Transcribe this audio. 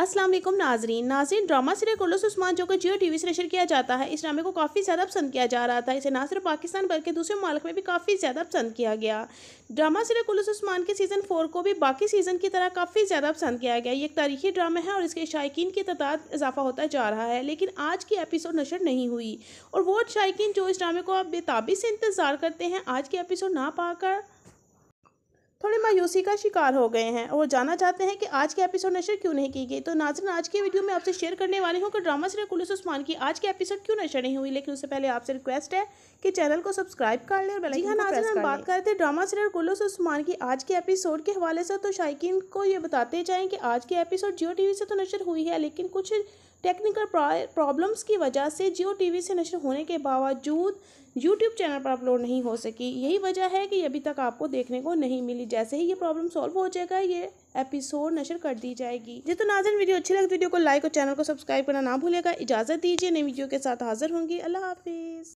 असलम नाजरीन नाजरीन drama serial कुल्लस Usman जो कि जियो टी वी से नशर किया जाता है इस ड्रामे को काफ़ी ज़्यादा पसंद किया जा रहा था इसे ना सिर्फ पाकिस्तान बल्कि दूसरे मालिक में भी काफ़ी ज़्यादा पसंद किया गया ड्रामा सीरियल कुल्लस उस्मान के सीज़न फोर को भी बाकी सीज़न की तरह काफ़ी ज़्यादा पसंद किया गया ये एक तारीखी ड्रामा है और इसके शायक की तादाद इजाफा होता जा रहा है लेकिन आज की एपिसोड नशर नहीं हुई और वो शायक जो इस ड्रामे को आप बेताबी से इंतज़ार करते हैं आज के एपिसोड ना पाकर मायूसी का शिकार हो गए हैं और जानना चाहते हैं कि आज के एपिसोड नशर क्यों नहीं की गई तो नाजरन आज की वीडियो में आपसे शेयर करने वाली हूँ कि ड्रामा सीरियल कुलिस उस्मान की आज के एपिसोड क्यों नशर नहीं हुई लेकिन उससे पहले आपसे रिक्वेस्ट है कि चैनल को सब्सक्राइब कर लें और बेल हाँ नाजरन हम बात कर रहे थे ड्रामा सीरियल कुलिस उस्मान की आज के एपिसोड के हवाले से तो शायकीन को ये बताते जाएँ कि आज के एपिसोड जियो टी से तो नशर हुई है लेकिन कुछ टेक्निकल प्रॉब्लम्स की वजह से जियो टीवी से नशर होने के बावजूद यूट्यूब चैनल पर अपलोड नहीं हो सकी यही वजह है कि अभी तक आपको देखने को नहीं मिली जैसे ही ये प्रॉब्लम सॉल्व हो जाएगा ये एपिसोड नशर कर दी जाएगी जितना तो नाजन वीडियो अच्छी लगती वीडियो को लाइक और चैनल को सब्सक्राइब करना ना भूलेगा इजाज़त दीजिए नई वीडियो के साथ हाजिर होंगी अल्लाह हाफिज़